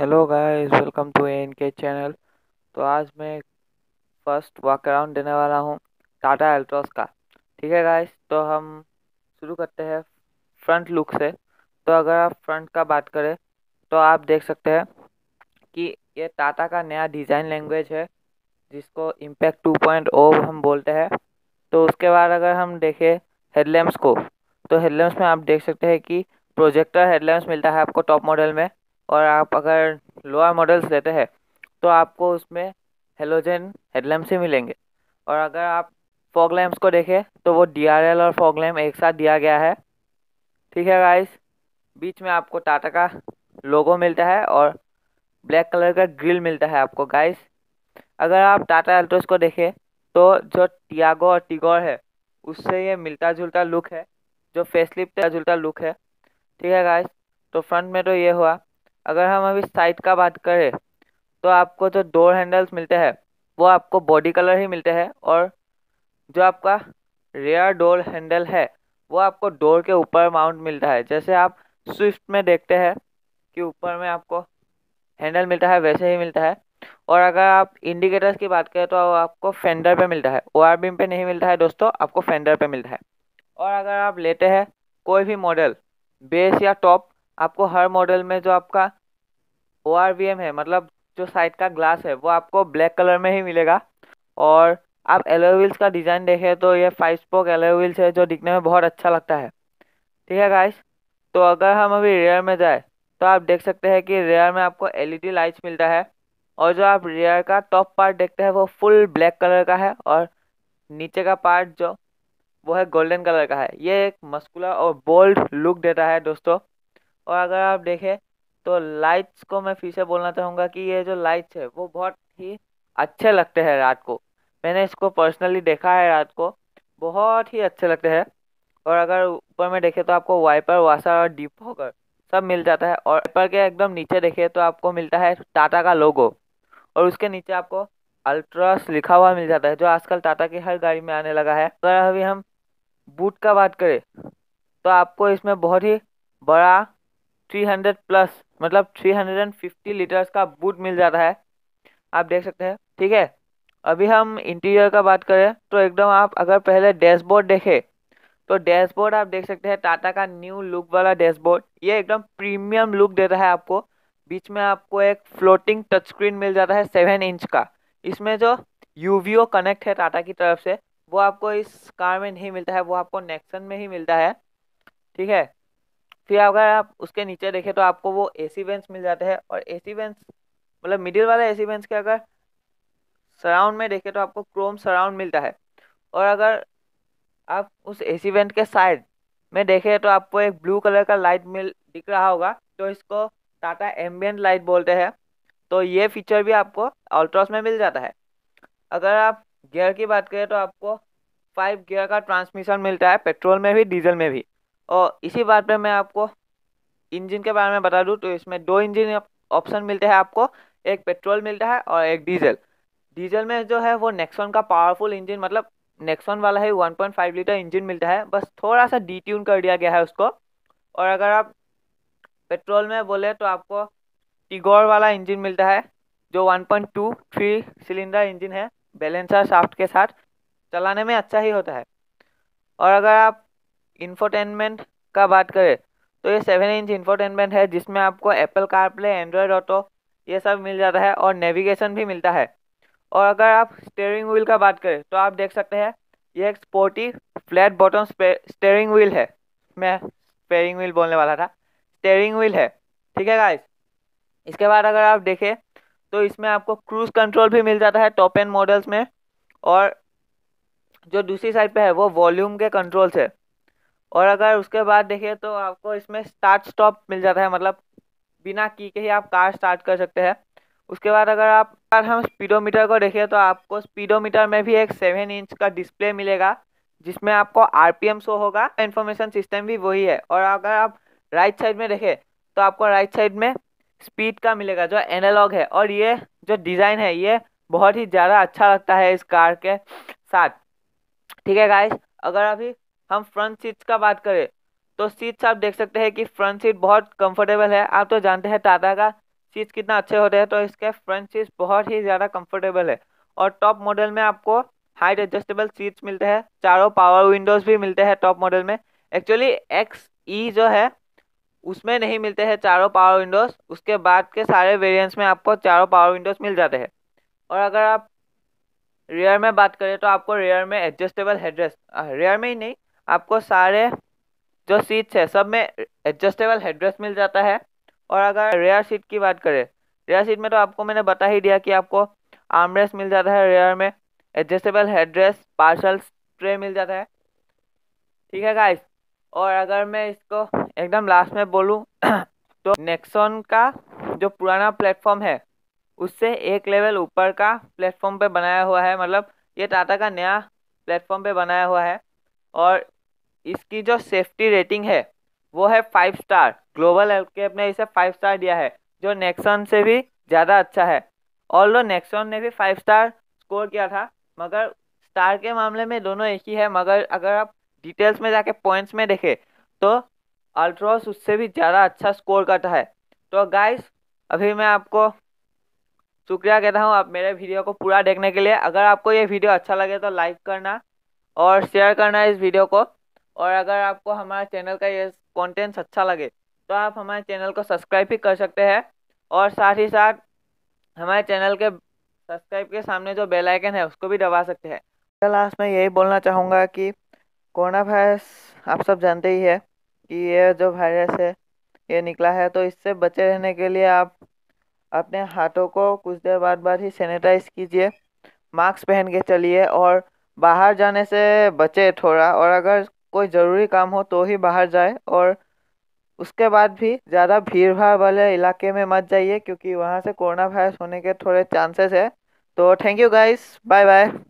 hello guys welcome to N K channel तो आज मैं फर्स्ट वॉक अराउंड देने वाला हूँ टाटा एल्ट्रॉस का ठीक है गाइस तो हम शुरू करते हैं फ्रंट लुक से तो अगर आप फ्रंट का बात करें तो आप देख सकते हैं कि ये टाटा का नया डिज़ाइन लैंग्वेज है जिसको इम्पैक्ट टू पॉइंट ओ हम बोलते हैं तो उसके बाद अगर हम देखें हेडलैम्प्स को तो हेडलैम्प्स में आप देख सकते हैं कि प्रोजेक्टर हेडलैम्प्स मिलता है आपको टॉप मॉडल में और आप अगर लोअर मॉडल्स लेते हैं तो आपको उसमें हेलोजन हेडलैम्प्स ही मिलेंगे और अगर आप फॉग लैम्प्स को देखें तो वो डी और फॉग लैम्प एक साथ दिया गया है ठीक है गाइस बीच में आपको टाटा का लोगो मिलता है और ब्लैक कलर का ग्रिल मिलता है आपको गाइस अगर आप टाटा अल्ट्रोस को देखें तो जो टियागो और टिगोर है उससे ये मिलता जुलता लुक है जो फेसलिप का जुलता लुक है ठीक है गाइस तो फ्रंट में तो ये हुआ अगर हम अभी साइड का बात करें तो आपको जो डोर हैंडल्स मिलते हैं वो आपको बॉडी कलर ही मिलते हैं और जो आपका रेयर डोर हैंडल है वो आपको डोर के ऊपर माउंट मिलता है जैसे आप स्विफ्ट में देखते हैं कि ऊपर में आपको हैंडल मिलता है वैसे ही मिलता है और अगर आप इंडिकेटर्स की बात करें तो आपको फेंडर पे मिलता है ओ आर बीम पर नहीं मिलता है दोस्तों आपको फेंडर पे मिलता है और अगर आप लेते हैं कोई भी मॉडल बेस या टॉप आपको हर मॉडल में जो आपका ओ है मतलब जो साइड का ग्लास है वो आपको ब्लैक कलर में ही मिलेगा और आप एलोविल्स व्हील्स का डिज़ाइन देखें तो ये फाइव स्पोक एलो व्हील्स है जो दिखने में बहुत अच्छा लगता है ठीक है गाइस तो अगर हम अभी रेयर में जाए तो आप देख सकते हैं कि रेयर में आपको एलईडी लाइट्स मिलता है और जो आप रेयर का टॉप पार्ट देखते हैं वो फुल ब्लैक कलर का है और नीचे का पार्ट जो वो है गोल्डन कलर का है ये एक मस्कुलर और बोल्ड लुक देता है दोस्तों और अगर आप देखें तो लाइट्स को मैं फिर से बोलना चाहूँगा कि ये जो लाइट्स है वो बहुत ही अच्छे लगते हैं रात को मैंने इसको पर्सनली देखा है रात को बहुत ही अच्छे लगते हैं और अगर ऊपर में देखें तो आपको वाइपर वाशर और डीप होकर सब मिल जाता है और वाइपर के एकदम नीचे देखें तो आपको मिलता है टाटा का लोगो और उसके नीचे आपको अल्ट्रास लिखा हुआ मिल जाता है जो आजकल टाटा की हर गाड़ी में आने लगा है अगर अभी हम बूट का बात करें तो आपको इसमें बहुत ही बड़ा 300 प्लस मतलब 350 लीटर्स का बूट मिल जाता है आप देख सकते हैं ठीक है अभी हम इंटीरियर का बात करें तो एकदम आप अगर पहले डैशबोर्ड देखें तो डैशबोर्ड आप देख सकते हैं टाटा का न्यू लुक वाला डैशबोर्ड ये एकदम प्रीमियम लुक देता है आपको बीच में आपको एक फ्लोटिंग टच स्क्रीन मिल जाता है सेवन इंच का इसमें जो यू कनेक्ट है टाटा की तरफ से वो आपको इस कार में नहीं मिलता है वो आपको नेक्सन में ही मिलता है ठीक है फिर अगर आप उसके नीचे देखें तो आपको वो ए सी वेंस मिल जाते हैं और ए सी वेंस मतलब मिडिल वाला सी वेंस के अगर सराउंड में देखें तो आपको क्रोम सराउंड मिलता है और अगर आप उस ए सी वेंट के साइड में देखें तो आपको एक ब्लू कलर का लाइट मिल दिख रहा होगा तो इसको टाटा एम्बियंट लाइट बोलते हैं तो ये फीचर भी आपको अल्ट्रॉस में मिल जाता है अगर आप गियर की बात करें तो आपको फाइव गियर का ट्रांसमिशन मिलता है पेट्रोल में भी डीजल में भी और इसी बात पे मैं आपको इंजन के बारे में बता दूँ तो इसमें दो इंजन ऑप्शन मिलते हैं आपको एक पेट्रोल मिलता है और एक डीजल डीजल में जो है वो नेक्सॉन का पावरफुल इंजन मतलब नेक्सॉन वाला ही 1.5 लीटर इंजन मिलता है बस थोड़ा सा डीट्यून कर दिया गया है उसको और अगर आप पेट्रोल में बोले तो आपको टिगोर वाला इंजन मिलता है जो 1.2 थ्री सिलेंडर इंजन है बैलेंसर शाफ्ट के साथ चलाने में अच्छा ही होता है और अगर आप इन्फोटेनमेंट का बात करें तो ये सेवन इंच इन्फोटेनमेंट है जिसमें आपको एप्पल कारप्ले एंड्रॉयड ऑटो ये सब मिल जाता है और नेविगेशन भी मिलता है और अगर आप स्टेयरिंग व्हील का बात करें तो आप देख सकते हैं ये एक sporty flat bottom steering wheel है मैं स्टेयरिंग व्हील बोलने वाला था स्टेयरिंग व्हील है ठीक है गाइस इसके बाद अगर आप देखें तो इसमें आपको क्रूज कंट्रोल भी मिल जाता है टॉप एंड मॉडल्स में और जो दूसरी साइड पे है वो वॉल्यूम के कंट्रोल्स है और अगर उसके बाद देखिए तो आपको इसमें स्टार्ट स्टॉप मिल जाता है मतलब बिना की के ही आप कार स्टार्ट कर सकते हैं उसके बाद अगर आप अगर हम स्पीडोमीटर को देखें तो आपको स्पीडोमीटर में भी एक सेवन इंच का डिस्प्ले मिलेगा जिसमें आपको एम शो होगा इन्फॉर्मेशन सिस्टम भी वही है और अगर आप राइट साइड में देखें तो आपको राइट साइड में स्पीड का मिलेगा जो एनालॉग है और ये जो डिज़ाइन है ये बहुत ही ज़्यादा अच्छा लगता है इस कार के साथ ठीक है गाइस अगर अभी हम फ्रंट सीट्स का बात करें तो सीट्स आप देख सकते हैं कि फ्रंट सीट बहुत कंफर्टेबल है आप तो जानते हैं टाटा का सीट्स कितना अच्छे होते हैं तो इसके फ्रंट सीट्स बहुत ही ज़्यादा कंफर्टेबल है और टॉप मॉडल में आपको हाइट एडजस्टेबल सीट्स मिलते हैं चारों पावर विंडोज़ भी मिलते हैं टॉप मॉडल में एक्चुअली एक्स ई जो है उसमें नहीं मिलते हैं चारों पावर विंडोज़ उसके बाद के सारे वेरियंट्स में आपको चारों पावर विंडोज़ मिल जाते हैं और अगर आप रेयर में बात करें तो आपको रेयर में एडजस्टेबल हेडरेस्ट रेयर में ही नहीं आपको सारे जो सीट्स है सब में एडजस्टेबल हेड्रेस मिल जाता है और अगर रेयर सीट की बात करें रेयर सीट में तो आपको मैंने बता ही दिया कि आपको आर्मरेस मिल जाता है रेयर में एडजस्टेबल हेडरेस्ट पार्सल ट्रे मिल जाता है ठीक है गाइस और अगर मैं इसको एकदम लास्ट में बोलूँ तो नेक्सोन का जो पुराना प्लेटफॉर्म है उससे एक लेवल ऊपर का प्लेटफॉर्म पे बनाया हुआ है मतलब ये टाटा का नया प्लेटफॉर्म पे बनाया हुआ है और इसकी जो सेफ्टी रेटिंग है वो है फाइव स्टार ग्लोबल हेल्पकेप ने इसे फाइव स्टार दिया है जो नेक्सॉन से भी ज़्यादा अच्छा है और लो नेक्सॉन ने भी फाइव स्टार स्कोर किया था मगर स्टार के मामले में दोनों एक ही है मगर अगर आप डिटेल्स में जाके पॉइंट्स में देखें तो अल्ट्रॉस उससे भी ज़्यादा अच्छा स्कोर करता है तो गाइस अभी मैं आपको शुक्रिया कहता हूँ आप मेरे वीडियो को पूरा देखने के लिए अगर आपको ये वीडियो अच्छा लगे तो लाइक करना और शेयर करना इस वीडियो को और अगर आपको हमारे चैनल का ये कॉन्टेंट्स अच्छा लगे तो आप हमारे चैनल को सब्सक्राइब भी कर सकते हैं और साथ ही साथ हमारे चैनल के सब्सक्राइब के सामने जो बेल आइकन है उसको भी दबा सकते हैं लास्ट तो में यही बोलना चाहूँगा कि कोरोना वायरस आप सब जानते ही है कि ये जो वायरस है ये निकला है तो इससे बचे रहने के लिए आप अपने हाथों को कुछ देर बाद बाद ही सैनिटाइज कीजिए मास्क पहन के चलिए और बाहर जाने से बचे थोड़ा और अगर कोई ज़रूरी काम हो तो ही बाहर जाए और उसके बाद भी ज़्यादा भीड़ भाड़ वाले इलाके में मत जाइए क्योंकि वहाँ से कोरोना वायरस होने के थोड़े चांसेस है तो thank you guys bye bye